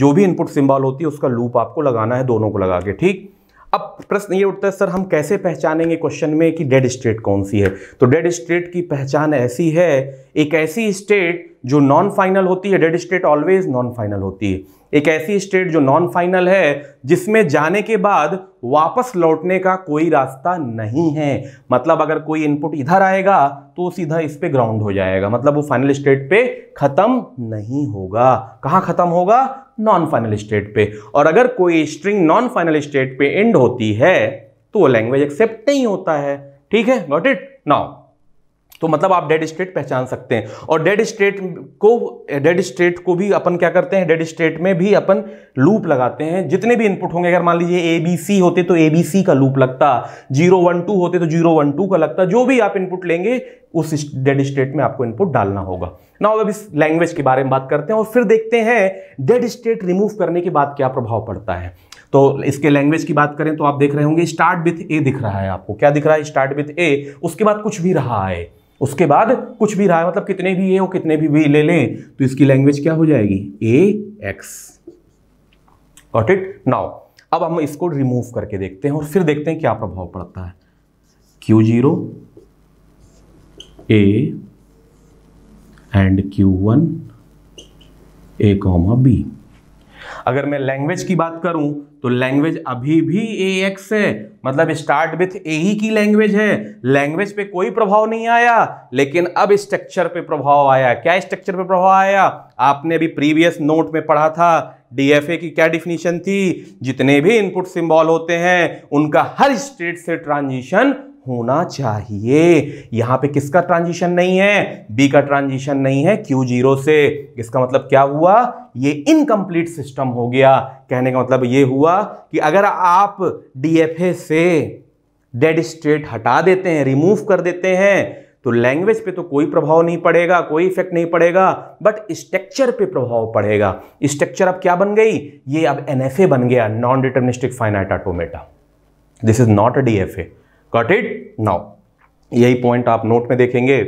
जो भी इनपुट सिंबल होती है उसका लूप आपको लगाना है दोनों को लगा के ठीक अब प्रश्न ये उठता है सर हम कैसे पहचानेंगे क्वेश्चन में कि डेड स्टेट कौन सी है तो डेड स्टेट की पहचान ऐसी है एक ऐसी स्टेट जो नॉन फाइनल होती है dead state always non final होती है एक ऐसी स्टेट जो नॉन फाइनल है जिसमें जाने के बाद वापस लौटने का कोई रास्ता नहीं है मतलब अगर कोई इनपुट इधर आएगा तो सीधा इस पे ग्राउंड हो जाएगा मतलब वो फाइनल स्टेट पे खत्म नहीं होगा कहाँ खत्म होगा नॉन फाइनल स्टेट पे और अगर कोई स्ट्रिंग नॉन फाइनल स्टेट पे एंड होती है तो वो लैंग्वेज एक्सेप्ट नहीं होता है ठीक है नॉट इट नाउ तो मतलब आप डेड स्टेट पहचान सकते हैं और डेड स्टेट को डेड स्टेट को भी अपन क्या करते हैं डेड स्टेट में भी अपन लूप लगाते हैं जितने भी इनपुट होंगे अगर मान लीजिए ए बी सी होते तो ए बी सी का लूप लगता जीरो वन टू होते तो जीरो वन टू का लगता जो भी आप इनपुट लेंगे उस डेड स्टेट में आपको इनपुट डालना होगा ना अब इस लैंग्वेज के बारे में बात करते हैं और फिर देखते हैं डेड स्टेट रिमूव करने के बाद क्या प्रभाव पड़ता है तो इसके लैंग्वेज की बात करें तो आप देख रहे होंगे स्टार्ट विथ ए दिख रहा है आपको क्या दिख रहा है स्टार्ट विथ ए उसके बाद कुछ भी रहा है उसके बाद कुछ भी रहा है मतलब कितने भी ए हो कितने भी बी ले लें तो इसकी लैंग्वेज क्या हो जाएगी A X got it now अब हम इसको रिमूव करके देखते हैं और फिर देखते हैं क्या प्रभाव पड़ता है Q zero A and Q one A comma B अगर मैं लैंग्वेज की बात करूं तो लैंग्वेज अभी भी ए एक्स है मतलब स्टार्ट विथ ए ही की लैंग्वेज है लैंग्वेज पे कोई प्रभाव नहीं आया लेकिन अब स्ट्रक्चर पे प्रभाव आया क्या स्ट्रक्चर पे प्रभाव आया आपने अभी प्रीवियस नोट में पढ़ा था डीएफए की क्या डिफिनीशन थी जितने भी इनपुट सिंबल होते हैं उनका हर स्टेट से ट्रांजिशन होना चाहिए यहां पे किसका ट्रांजिशन नहीं है बी का ट्रांजिशन नहीं है क्यू जीरो से इसका मतलब क्या हुआ ये इनकम्प्लीट सिस्टम हो गया कहने का मतलब ये हुआ कि अगर आप डीएफए से डेड स्टेट हटा देते हैं रिमूव कर देते हैं तो लैंग्वेज पे तो कोई प्रभाव नहीं पड़ेगा कोई इफेक्ट नहीं पड़ेगा बट स्ट्रक्चर पे प्रभाव पड़ेगा स्ट्रक्चर अब क्या बन गई ये अब एनएफए बन गया non deterministic finite automata this is not a DFA cut it now यही पॉइंट आप नोट में देखेंगे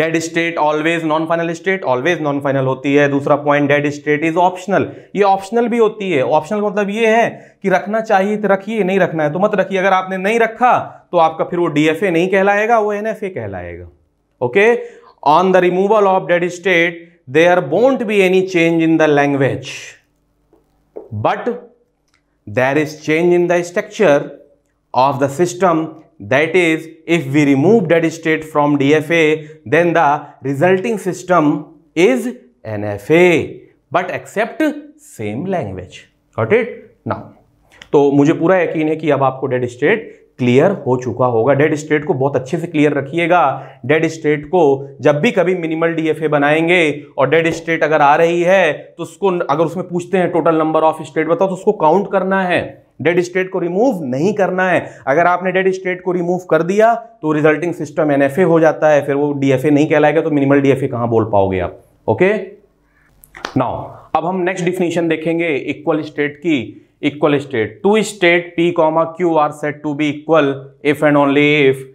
dead state always non final state always non final होती है दूसरा point dead state is optional ये ऑप्शनल भी होती है ऑप्शनल मतलब ये है कि रखना चाहिए तो रखिए नहीं रखना है तो मत रखिए अगर आपने नहीं रखा तो आपका फिर वो डीएफए नहीं कहलाएगा वो एन कहलाएगा okay on the removal of dead state they are won't be any change in the language but there is change in the structure of the system That is, if we remove dead state from DFA, then the resulting system is NFA, but except same language. Got it? Now, तो मुझे पूरा यकीन है कि अब आपको dead state clear हो चुका होगा डेड स्टेट को बहुत अच्छे से क्लियर रखिएगा डेड स्टेट को जब भी कभी मिनिमल डीएफए बनाएंगे और डेड स्टेट अगर आ रही है तो उसको अगर उसमें पूछते हैं टोटल नंबर ऑफ स्टेट बताओ तो उसको काउंट करना है डेड स्टेट को रिमूव नहीं करना है अगर आपने डेड स्टेट को रिमूव कर दिया तो रिजल्टिंग सिस्टम एन हो जाता है फिर वो डी नहीं कहलाएगा तो मिनिमल डी एफ बोल पाओगे आप ओके नाउ अब हम नेक्स्ट डिफिनेशन देखेंगे इक्वल स्टेट की equal state two state P comma Q are said to be equal if and only if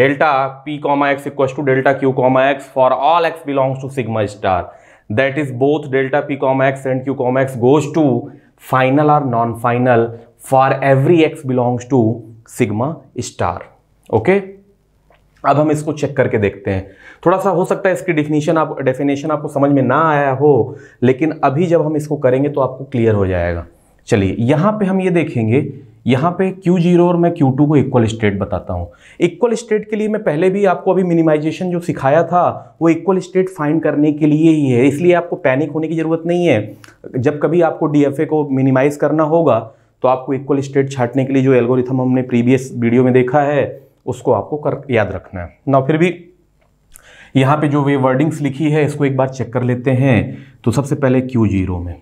delta P comma X equal to delta Q comma X for all X belongs to sigma star that is both delta P comma X and Q comma X goes to final or non final for every X belongs to sigma star okay अब हम इसको check करके देखते हैं थोड़ा सा हो सकता है इसकी डिफिनीशन आप डेफिनेशन आपको समझ में ना आया हो लेकिन अभी जब हम इसको करेंगे तो आपको क्लियर हो जाएगा चलिए यहाँ पे हम ये देखेंगे यहाँ पे Q0 और मैं Q2 को इक्वल स्टेट बताता हूँ इक्वल स्टेट के लिए मैं पहले भी आपको अभी मिनिमाइजेशन जो सिखाया था वो इक्वल स्टेट फाइंड करने के लिए ही है इसलिए आपको पैनिक होने की ज़रूरत नहीं है जब कभी आपको डी को मिनिमाइज़ करना होगा तो आपको इक्वल स्टेट छाटने के लिए जो एल्गोरिथम हमने प्रीवियस वीडियो में देखा है उसको आपको कर याद रखना है ना फिर भी यहाँ पे जो वे वर्डिंग्स लिखी है इसको एक बार चेक कर लेते हैं तो सबसे पहले क्यू जीरो में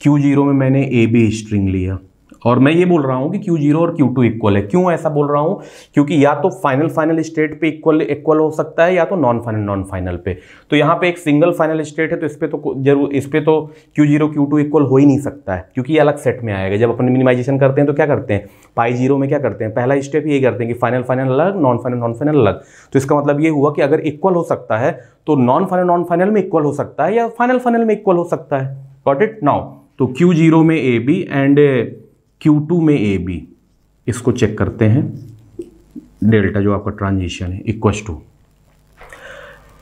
क्यू जीरो में मैंने ए बी स्ट्रिंग लिया और मैं ये बोल रहा हूँ कि क्यू जीरो और क्यू टू इक्वल है क्यों ऐसा बोल रहा हूँ क्योंकि या तो फाइनल फाइनल स्टेट पे इक्वल इक्वल हो सकता है या तो नॉन फाइनल नॉन फाइनल पे तो यहाँ पे एक सिंगल फाइनल स्टेट है तो इस पर तो जरूर इस पर तो Q zero Q two equal हो ही नहीं सकता है क्योंकि ये अलग सेट में आएगा जब अपन मिनिमाइजेशन करते हैं तो क्या करते हैं पाई जीरो में क्या करते हैं पहला स्टेप ये करते हैं कि फाइनल फाइनल अलग नॉन फाइनल नॉन फाइनल अलग तो इसका मतलब ये हुआ कि अगर इक्वल हो सकता है तो नॉन फाइनल नॉन फाइनल में इक्वल हो सकता है या फाइनल फाइनल में इक्वल हो सकता है गॉट इट नाउ तो क्यू जीरो में ए बी एंड टू में ए बी इसको चेक करते हैं डेल्टा जो आपका ट्रांजिशन है इक्वस टू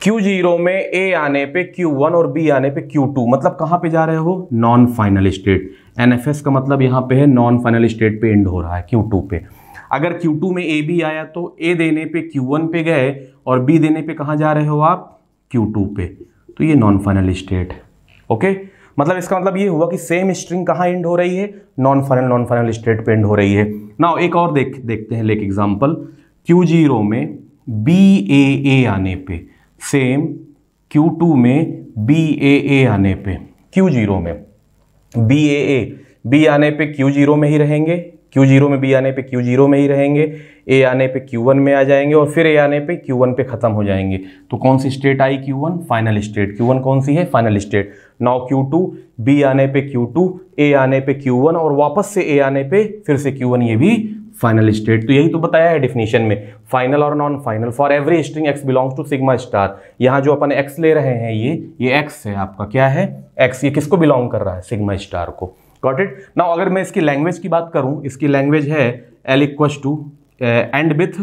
क्यू जीरो में ए आने पे क्यू वन और बी आने पे क्यू टू मतलब कहाँ पे जा रहे हो non final state N F S का मतलब यहाँ पे है नॉन फाइनल स्टेट पे एंड हो रहा है क्यू टू पे अगर क्यू टू में ए बी आया तो ए देने पे क्यू वन पे गए और बी देने पे कहाँ जा रहे हो आप क्यू टू पे तो ये नॉन फाइनल स्टेट है ओके मतलब इसका मतलब ये हुआ कि सेम स्ट्रिंग कहाँ एंड हो रही है non final non final state पे एंड हो रही है ना एक और देख देखते हैं लेक एग्जाम्पल क्यू जीरो में बी ए ए आने पे सेम क्यू टू में बी ए ए आने पे क्यू जीरो में बी ए ए बी आने पे क्यू जीरो में ही रहेंगे क्यू जीरो में बी आने पे क्यू जीरो में ही रहेंगे ए आने पे क्यू वन में आ जाएंगे और फिर ए आने पे क्यू वन पे ख़त्म हो जाएंगे तो कौन सी स्टेट आई Q one final state Q one कौन सी है final state now Q two B आने पे क्यू टू ए आने पे क्यू वन और वापस से ए आने पे फिर से क्यू वन ये भी फाइनल स्टेट तो यही तो बताया है डेफिनेशन में फाइनल और non final for every string X belongs to sigma star यहाँ जो अपन एक्स ले रहे हैं ये ये एक्स है आपका क्या है एक्स ये किसको बिलोंग कर रहा है सिग्मा स्टार को गॉट इट नाउ अगर मैं इसकी लैंग्वेज की बात करूँ इसकी लैंग्वेज है L equals to end with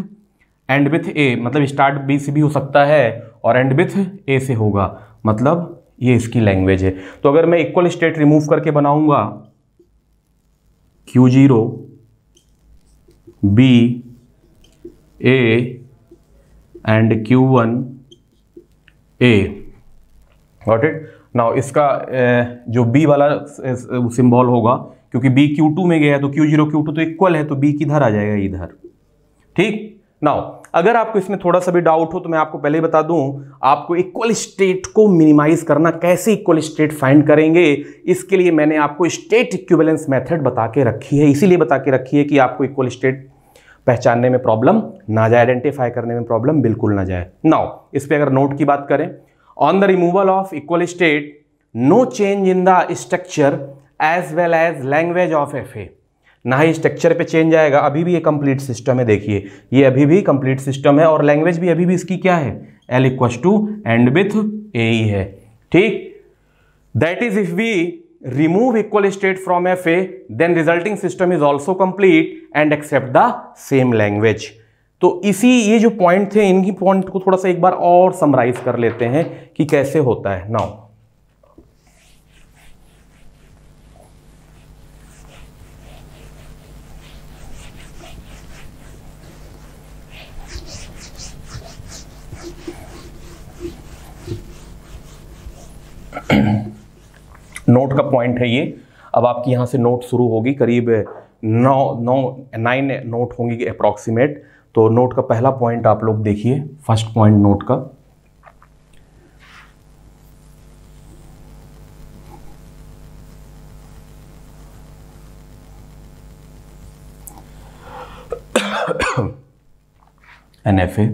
end with A मतलब स्टार्ट बी से भी हो सकता है और एंड विथ ए से होगा मतलब ये इसकी लैंग्वेज है तो अगर मैं इक्वल स्टेट रिमूव करके बनाऊंगा Q zero B A and Q one A got it ना इसका जो बी वाला सिंबल होगा क्योंकि बी क्यू टू में गया है तो क्यू जीरो क्यू टू तो इक्वल है तो बी किधर आ जाएगा इधर ठीक नाउ अगर आपको इसमें थोड़ा सा भी डाउट हो तो मैं आपको पहले ही बता दूं आपको इक्वल स्टेट को मिनिमाइज करना कैसे इक्वल स्टेट फाइंड करेंगे इसके लिए मैंने आपको स्टेट इक्वेलेंस मेथड बता के रखी है इसीलिए बता के रखी है कि आपको इक्वल स्टेट पहचानने में प्रॉब्लम ना जाए आइडेंटिफाई करने में प्रॉब्लम बिल्कुल ना जाए नाउ इस पर अगर नोट की बात करें the removal of equal state no change in in the structure as well as language of fa ना ही स्ट्रक्चर पर चेंज आएगा अभी भी ये कंप्लीट सिस्टम है देखिए ये अभी भी कंप्लीट सिस्टम है और लैंग्वेज भी अभी भी इसकी क्या है L equals to end with A ही है ठीक that is if we remove equal state from F A then resulting system is also complete and accept the same language तो इसी ये जो पॉइंट थे इनकी पॉइंट को थोड़ा सा एक बार और समराइज कर लेते हैं कि कैसे होता है नाउ नोट का पॉइंट है ये अब आपकी यहां से नोट शुरू होगी करीब नौ नौ नाइन नोट होंगी अप्रॉक्सीमेट तो नोट का पहला पॉइंट आप लोग देखिए फर्स्ट पॉइंट नोट का एन एफ ए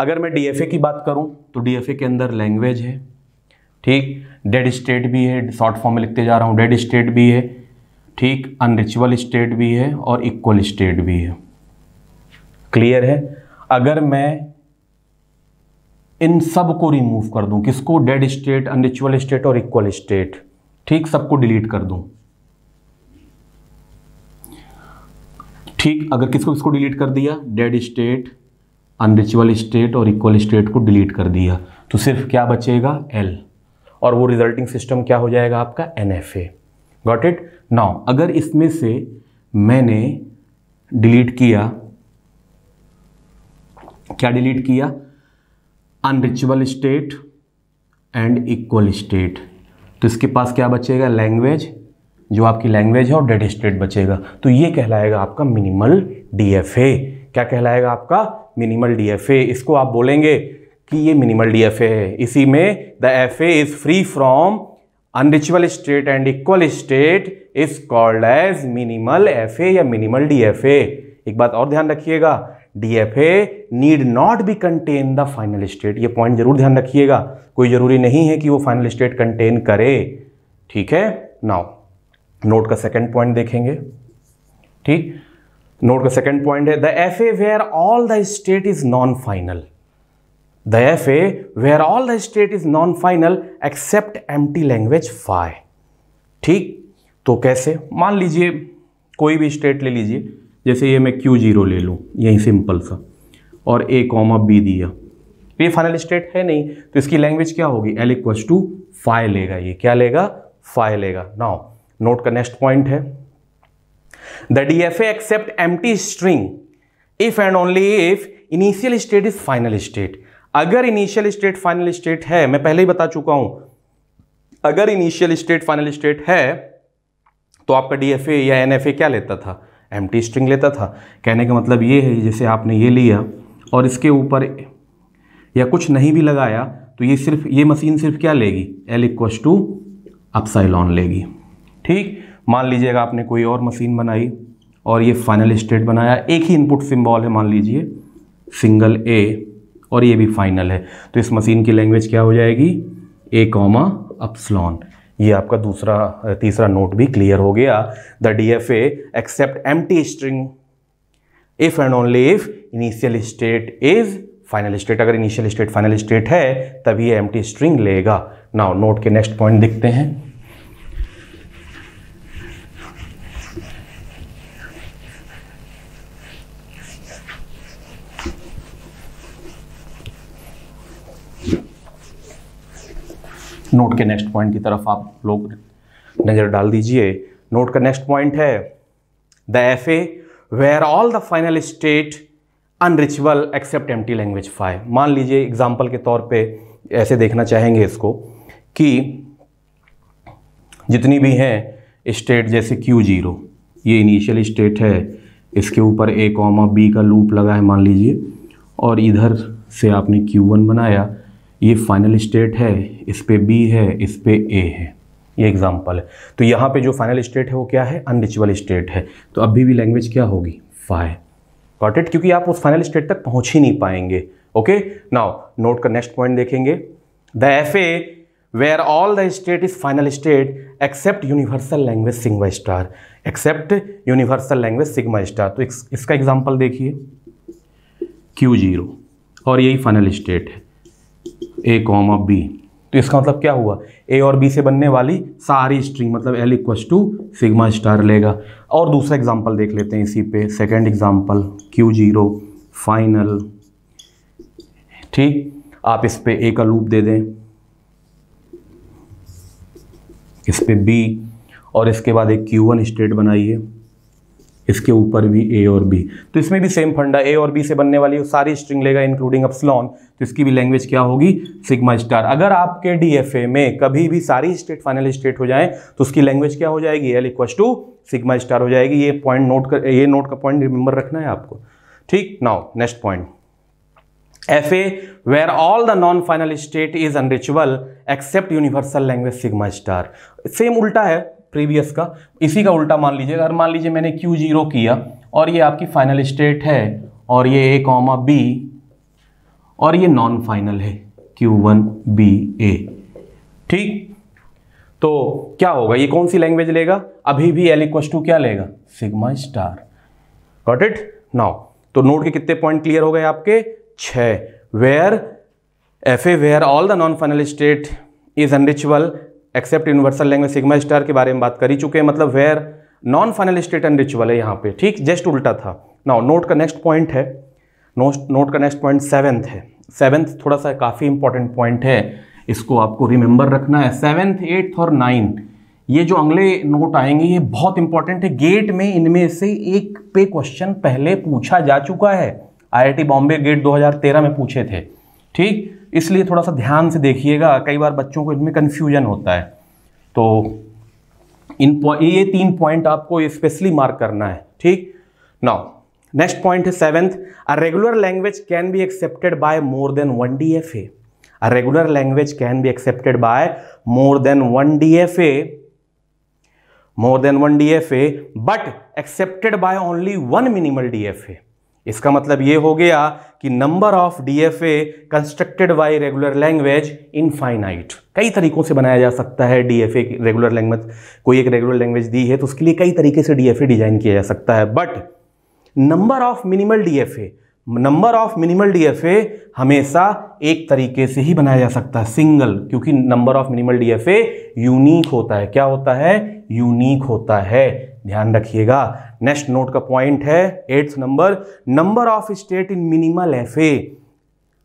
अगर मैं डी की बात करूँ तो डी के अंदर लैंग्वेज है ठीक डेड स्टेट भी है शॉर्ट फॉर्म में लिखते जा रहा हूँ डेड स्टेट भी है ठीक अनरिचुअल स्टेट भी है और इक्वल स्टेट भी है क्लियर है अगर मैं इन सब को रिमूव कर दूं किसको डेड स्टेट अनरिचुअल स्टेट और इक्वल स्टेट ठीक सबको डिलीट कर दूं ठीक अगर किसको किसको डिलीट कर दिया डेड स्टेट अनरिचुअल स्टेट और इक्वल स्टेट को डिलीट कर दिया तो सिर्फ क्या बचेगा एल और वो रिजल्टिंग सिस्टम क्या हो जाएगा आपका N F A got it now अगर इसमें से मैंने डिलीट किया क्या डिलीट किया unreachable state and equal state तो इसके पास क्या बचेगा लैंग्वेज जो आपकी लैंग्वेज है और डेड स्टेट बचेगा तो ये कहलाएगा आपका मिनिमल ए क्या कहलाएगा आपका मिनिमल डीएफए इसको आप बोलेंगे कि ये मिनिमल डीएफए है इसी में the F A is free from unreachable state and equal state is called as minimal F A या मिनिमल डीएफए एक बात और ध्यान रखिएगा DFA need not be contain the final state ये पॉइंट जरूर ध्यान रखिएगा कोई जरूरी नहीं है कि वो फाइनल स्टेट कंटेन करे ठीक है नाउ नोट का सेकंड पॉइंट देखेंगे ठीक नोट का सेकंड पॉइंट है the F A where all the state is non final the F A where all the state is non final accept empty language phi ठीक तो कैसे मान लीजिए कोई भी स्टेट ले लीजिए जैसे ये मैं क्यू जीरो ले लूँ यही सिंपल सा और ए कॉमा बी दिया तो ये फाइनल स्टेट है नहीं तो इसकी लैंग्वेज क्या होगी एल इक्वस टू फाय लेगा ये क्या लेगा फाय लेगा नाउ नोट का नेक्स्ट पॉइंट है the D F accept empty string if and only if initial state is final state अगर इनिशियल स्टेट फाइनल स्टेट है मैं पहले ही बता चुका हूं अगर इनिशियल स्टेट फाइनल स्टेट है तो आपका डीएफए या एनएफए क्या लेता था एम टी स्ट्रिंग लेता था कहने का मतलब ये है जैसे आपने ये लिया और इसके ऊपर या कुछ नहीं भी लगाया तो ये सिर्फ ये मशीन सिर्फ क्या लेगी एल इक्व टू अपसाइलॉन लेगी ठीक मान लीजिएगा आपने कोई और मशीन बनाई और ये फाइनल स्टेट बनाया एक ही इनपुट सिम्बॉल है मान लीजिए सिंगल ए और ये भी फाइनल है तो इस मशीन की लैंग्वेज क्या हो जाएगी ए कॉमा अपसलॉन ये आपका दूसरा तीसरा नोट भी क्लियर हो गया the D F accept empty string if and only if initial state is final state अगर इनिशियल स्टेट फाइनल स्टेट है तभी ये एम टी स्ट्रिंग लेगा नाउ नोट के नेक्स्ट पॉइंट देखते हैं नोट के नेक्स्ट पॉइंट की तरफ आप लोग नज़र डाल दीजिए नोट का नेक्स्ट पॉइंट है the F A where all the final state unreachable accept empty language phi मान लीजिए एग्जाम्पल के तौर पे ऐसे देखना चाहेंगे इसको कि जितनी भी हैं स्टेट जैसे क्यू जीरो ये इनिशियल स्टेट है इसके ऊपर ए कॉमा बी का लूप लगा है मान लीजिए और इधर से आपने क्यू वन बनाया ये फाइनल स्टेट है इस पर बी है इस पर ए है ये एग्जाम्पल है तो यहाँ पे जो फाइनल स्टेट है वो क्या है अनरिचुअल स्टेट है तो अभी भी लैंग्वेज क्या होगी फाइव गॉट इट क्योंकि आप उस फाइनल स्टेट तक पहुँच ही नहीं पाएंगे ओके नाउ नोट का नेक्स्ट पॉइंट देखेंगे the F A where all the state is final state accept universal language sigma star accept universal language sigma star तो इसका एग्जाम्पल देखिए क्यू जीरो और यही फाइनल स्टेट है ए कॉमा बी तो इसका मतलब क्या हुआ ए और बी से बनने वाली सारी स्ट्रिंग मतलब L equals to sigma star लेगा और दूसरा एग्जाम्पल देख लेते हैं इसी पे second example Q zero final ठीक आप इस पे ए का लूप दे दें इस पे बी और इसके बाद एक क्यू वन स्टेट बनाइए इसके ऊपर भी ए और बी तो इसमें भी सेम फंडा ए और बी से बनने वाली सारी स्ट्रिंग लेगा इंक्लूडिंग अपसलॉन तो इसकी भी लैंग्वेज क्या होगी सिग्मा स्टार अगर आपके डीएफए में कभी भी सारी स्टेट फाइनल स्टेट हो जाए तो उसकी लैंग्वेज क्या हो जाएगी L equals to sigma star हो जाएगी ये पॉइंट नोट कर ये नोट का पॉइंट रिमेंबर रखना है आपको ठीक now next point F A where all the non final state is unreachable accept universal language sigma star same उल्टा है प्रीवियस का इसी का उल्टा मान लीजिए अगर मान लीजिए मैंने क्यू जीरो किया और ये आपकी फाइनल स्टेट है और ये ए कॉमा बी और ये नॉन फाइनल है क्यू वन बी ए ठीक तो क्या होगा ये कौन सी लैंग्वेज लेगा अभी भी एल इक्वस टू क्या लेगा sigma star got it now तो नोट के कितने पॉइंट क्लियर हो गए आपके छः where F A where all the non final state is unreachable accept universal language sigma star के बारे में बात कर ही चुके हैं मतलब where non final state unreachable है यहाँ पे ठीक जस्ट उल्टा था नाउ नोट का नेक्स्ट पॉइंट है नोट नोट का नेक्स्ट पॉइंट सेवेंथ है सेवेंथ थोड़ा सा काफ़ी इंपॉर्टेंट पॉइंट है इसको आपको रिमेंबर रखना है सेवेंथ एट्थ और नाइन्थ ये जो अगले नोट आएंगे ये बहुत इंपॉर्टेंट है गेट में इनमें से एक पे क्वेश्चन पहले पूछा जा चुका है आई बॉम्बे गेट दो में पूछे थे ठीक इसलिए थोड़ा सा ध्यान से देखिएगा कई बार बच्चों को इनमें कन्फ्यूजन होता है तो इन ये तीन पॉइंट आपको स्पेशली मार्क करना है ठीक नाउ नेक्स्ट पॉइंट है seventh a regular language can be accepted by more than one D F A regular language can be accepted by more than one D F A more than one D F A but accepted by only one minimal D F A इसका मतलब ये हो गया कि number of DFA constructed by regular language infinite कई तरीकों से बनाया जा सकता है डीएफए रेगुलर लैंग्वेज कोई एक रेगुलर लैंग्वेज दी है तो उसके लिए कई तरीके से डीएफए डिजाइन किया जा सकता है but number of minimal DFA number of minimal DFA हमेशा एक तरीके से ही बनाया जा सकता है सिंगल क्योंकि number of minimal DFA unique होता है क्या होता है यूनिक होता है ध्यान रखिएगा नेक्स्ट नोट का पॉइंट है eighth number number of state in minimal F A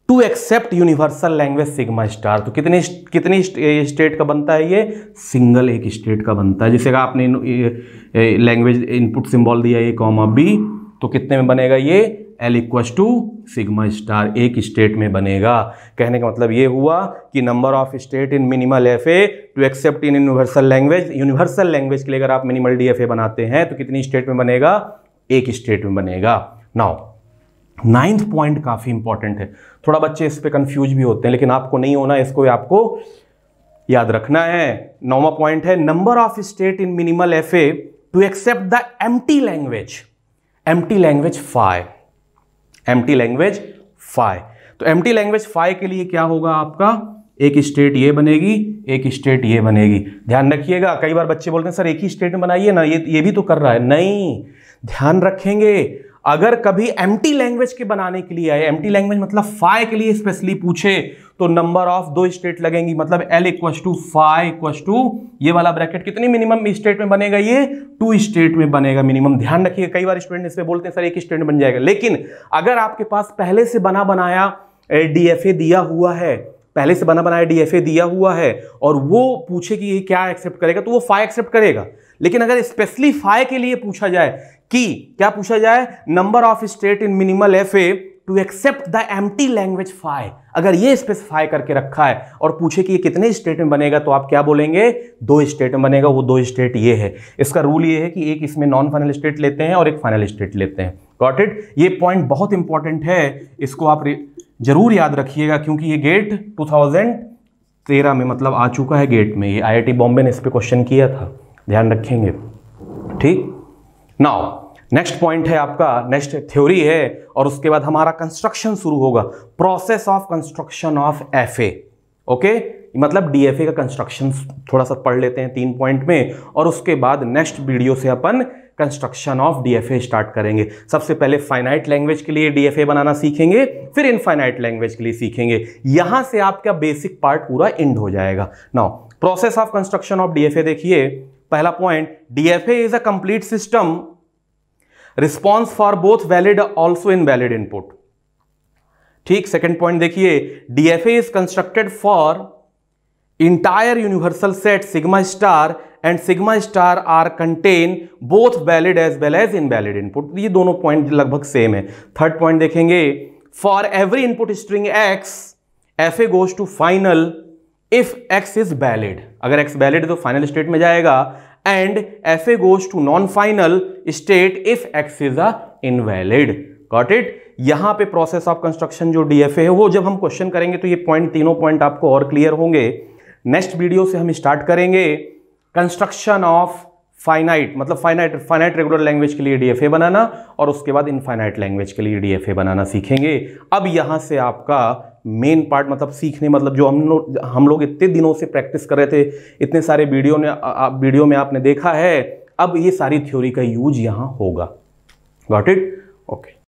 to accept universal language sigma star तो कितने कितने स्टेट का बनता है ये सिंगल एक स्टेट का बनता है जैसे आपने लैंग्वेज इनपुट सिंबल दिया ये कॉमा बी तो कितने में बनेगा ये L equals to sigma star एक स्टेट में बनेगा कहने का मतलब ये हुआ कि number of state in minimal F A to accept in universal language universal language के लिए अगर आप मिनिमल डी एफ ए बनाते हैं तो कितनी स्टेट में बनेगा एक स्टेट में बनेगा नाउ नाइन्थ पॉइंट काफ़ी इंपॉर्टेंट है थोड़ा बच्चे इस पर कंफ्यूज भी होते हैं लेकिन आपको नहीं होना इसको आपको याद रखना है नौवा पॉइंट है number of state in minimal F A to accept the T language T language phi M language phi तो एम लैंग्वेज फाइव के लिए क्या होगा आपका एक स्टेट ये बनेगी एक स्टेट ये बनेगी ध्यान रखिएगा कई बार बच्चे बोलते हैं सर एक ही स्टेट में बनाइए ना ये ये भी तो कर रहा है नहीं ध्यान रखेंगे अगर कभी एम लैंग्वेज के बनाने के लिए आए एम लैंग्वेज मतलब फाइव के लिए स्पेशली पूछे तो नंबर ऑफ दो स्टेट लगेंगी मतलब L equal to phi equal to ये वाला ब्रैकेट कितनी मिनिमम स्टेट में बनेगा ये टू स्टेट में बनेगा मिनिमम ध्यान रखिए कई बार स्टूडेंट इसमें बोलते हैं सर एक स्टेट बन जाएगा लेकिन अगर आपके पास पहले से बना बनाया डी दिया हुआ है पहले से बना बनाया डीएफए दिया हुआ है और वो पूछे कि ये क्या एक्सेप्ट करेगा तो वो फाइव एक्सेप्ट करेगा लेकिन अगर स्पेशली फाइव के लिए पूछा जाए कि क्या पूछा जाए number of state in minimal F A to accept the empty language phi अगर ये स्पेसिफाई करके रखा है और पूछे कि ये कितने स्टेट में बनेगा तो आप क्या बोलेंगे दो स्टेट में बनेगा वो दो स्टेट ये है इसका रूल ये है कि एक इसमें नॉन फाइनल स्टेट लेते हैं और एक फाइनल स्टेट लेते हैं गॉट इट ये पॉइंट बहुत इंपॉर्टेंट है इसको आप जरूर याद रखिएगा क्योंकि ये गेट 2013 में मतलब आ चुका है गेट में ये टी बॉम्बे ने इस पर क्वेश्चन किया था ध्यान रखेंगे ठीक नाउ नेक्स्ट पॉइंट है आपका नेक्स्ट थ्योरी है और उसके बाद हमारा कंस्ट्रक्शन शुरू होगा process of construction of F okay मतलब डीएफए का कंस्ट्रक्शन थोड़ा सा पढ़ लेते हैं तीन पॉइंट में और उसके बाद नेक्स्ट वीडियो से अपन कंस्ट्रक्शन ऑफ डीएफए स्टार्ट करेंगे सबसे पहले फाइनाइट लैंग्वेज के लिए डीएफए बनाना सीखेंगे फिर इनफाइनाइट लैंग्वेज के लिए सीखेंगे यहां से आपका बेसिक पार्ट पूरा एंड हो जाएगा now process of construction of DFA देखिए पहला point DFA is a complete system response for both valid also invalid input ठीक सेकेंड पॉइंट देखिए DFA is constructed for entire universal set sigma star and sigma star are contain both valid as well as invalid input ये दोनों पॉइंट लगभग same है third point देखेंगे for every input string X F A goes to final if X is valid अगर X valid तो final state में जाएगा and F A goes to non final state if X is a invalid got it यहां पे process of construction जो DFA है वो जब हम क्वेश्चन करेंगे तो ये पॉइंट तीनों पॉइंट आपको और क्लियर होंगे नेक्स्ट वीडियो से हम स्टार्ट करेंगे कंस्ट्रक्शन ऑफ फाइनाइट मतलब फाइनाइट फाइनाइट रेगुलर लैंग्वेज के लिए डीएफए बनाना और उसके बाद इनफाइनाइट लैंग्वेज के लिए डीएफए बनाना सीखेंगे अब यहां से आपका मेन पार्ट मतलब सीखने मतलब जो हम लोग हम लोग इतने दिनों से प्रैक्टिस कर रहे थे इतने सारे वीडियो ने आप वीडियो में आपने देखा है अब ये सारी थ्योरी का यूज यहाँ होगा गॉट इट ओके